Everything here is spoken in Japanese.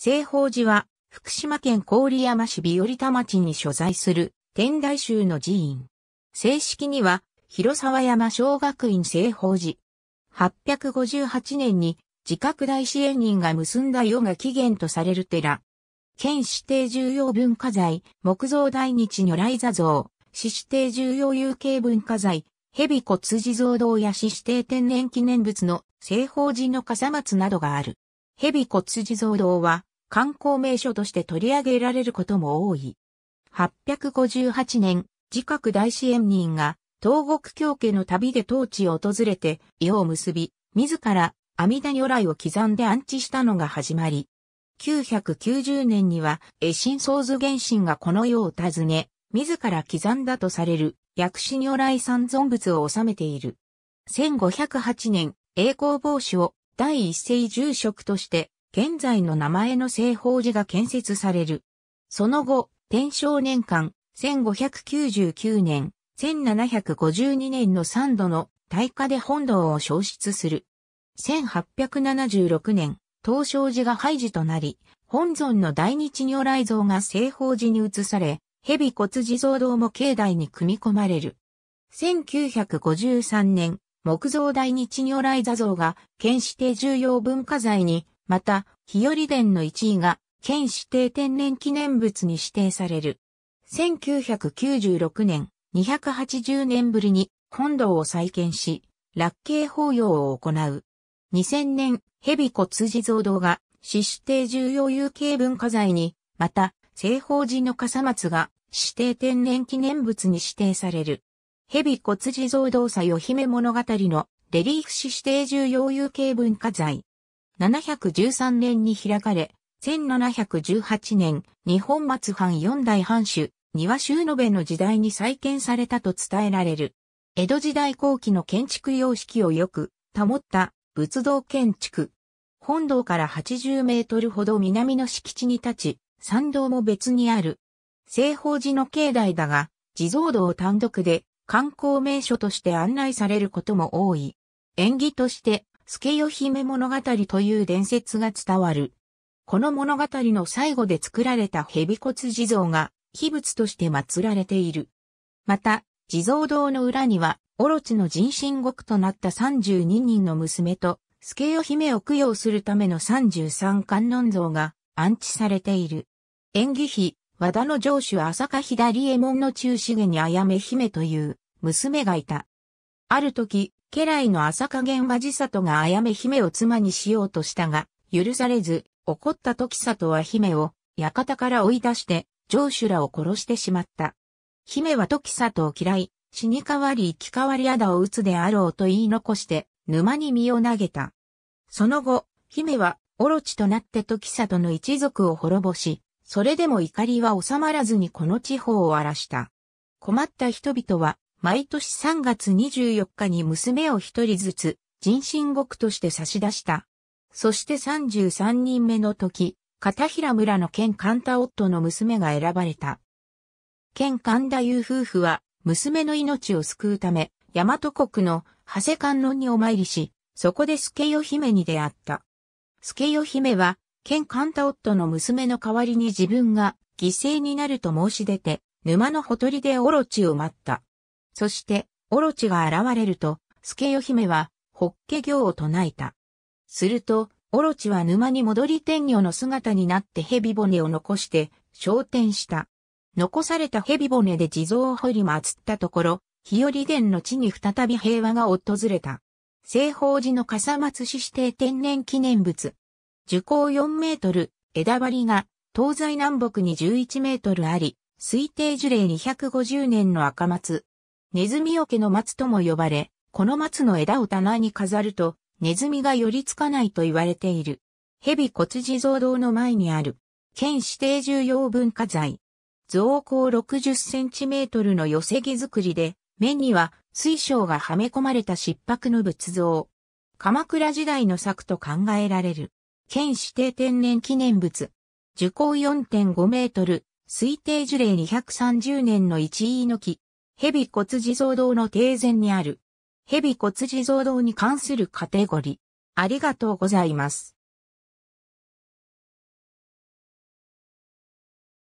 西方寺は、福島県郡山市日和田町に所在する天台宗の寺院。正式には、広沢山小学院西方寺。858年に、自覚大支援人が結んだ世が起源とされる寺。県指定重要文化財、木造大日如来座像、市指定重要有形文化財、蛇骨地蔵堂や市指定天然記念物の西方寺の笠松などがある。蛇骨地蔵堂は、観光名所として取り上げられることも多い。858年、自覚大支援人が東国教家の旅で当地を訪れて、意を結び、自ら阿弥陀如来を刻んで安置したのが始まり。990年には、絵心創図原神がこの世を訪ね、自ら刻んだとされる薬師如来三尊仏を収めている。1508年、栄光帽子を第一世住職として現在の名前の西方寺が建設される。その後、天正年間、1599年、1752年の3度の大火で本堂を消失する。1876年、東照寺が廃寺となり、本尊の大日如来像が西方寺に移され、蛇骨地蔵堂も境内に組み込まれる。1953年、木造大日如来座像が県指定重要文化財にまた、日和殿の1位が、県指定天然記念物に指定される。1996年、280年ぶりに本堂を再建し、落慶法要を行う。2000年、蛇骨辻蔵堂が、市指定重要有形文化財に、また、西方寺の笠松が、指定天然記念物に指定される。蛇骨辻蔵堂さよ姫物語のレリーフ市指定重要有形文化財。713年に開かれ、1718年、日本松藩四代藩主、庭州延の時代に再建されたと伝えられる。江戸時代後期の建築様式をよく保った仏道建築。本堂から80メートルほど南の敷地に立ち、参道も別にある。西方寺の境内だが、地蔵堂単独で観光名所として案内されることも多い。縁起として助代姫物語という伝説が伝わる。この物語の最後で作られた蛇骨地蔵が秘仏として祀られている。また、地蔵堂の裏には、オロチの人身獄となった32人の娘と、助代姫を供養するための33観音像が安置されている。演技費、和田の城主浅香左衛門の中茂にあやめ姫という娘がいた。ある時、家来の浅加減は里があやめ姫を妻にしようとしたが、許されず、怒った時里は姫を、館から追い出して、城主らを殺してしまった。姫は時里を嫌い、死に変わり生き変わり仇を打つであろうと言い残して、沼に身を投げた。その後、姫は、オロチとなって時里の一族を滅ぼし、それでも怒りは収まらずにこの地方を荒らした。困った人々は、毎年3月24日に娘を一人ずつ、人身獄として差し出した。そして33人目の時、片平村の県神田夫の娘が選ばれた。県神田優夫婦は、娘の命を救うため、大和国の長谷観音にお参りし、そこで助代姫に出会った。助代姫は、県神田夫の娘の代わりに自分が犠牲になると申し出て、沼のほとりでオロチを待った。そして、オロチが現れると、スケヨ姫は、ホッケ行を唱えた。すると、オロチは沼に戻り天魚の姿になって蛇骨を残して、昇天した。残された蛇骨で地蔵を掘り祀ったところ、日和殿の地に再び平和が訪れた。西方寺の笠松市指定天然記念物。樹高4メートル、枝張りが東西南北に11メートルあり、推定樹齢250年の赤松、ネズミ桶の松とも呼ばれ、この松の枝を棚に飾ると、ネズミが寄りつかないと言われている。蛇骨地蔵堂の前にある、県指定重要文化財。造高60センチメートルの寄せ木作りで、面には水晶がはめ込まれた湿白の仏像。鎌倉時代の作と考えられる。県指定天然記念物。樹高4.5メートル、推定樹齢230年の一位の木。蛇骨地蔵堂の定前にある。蛇骨地蔵堂に関するカテゴリー。ありがとうございます。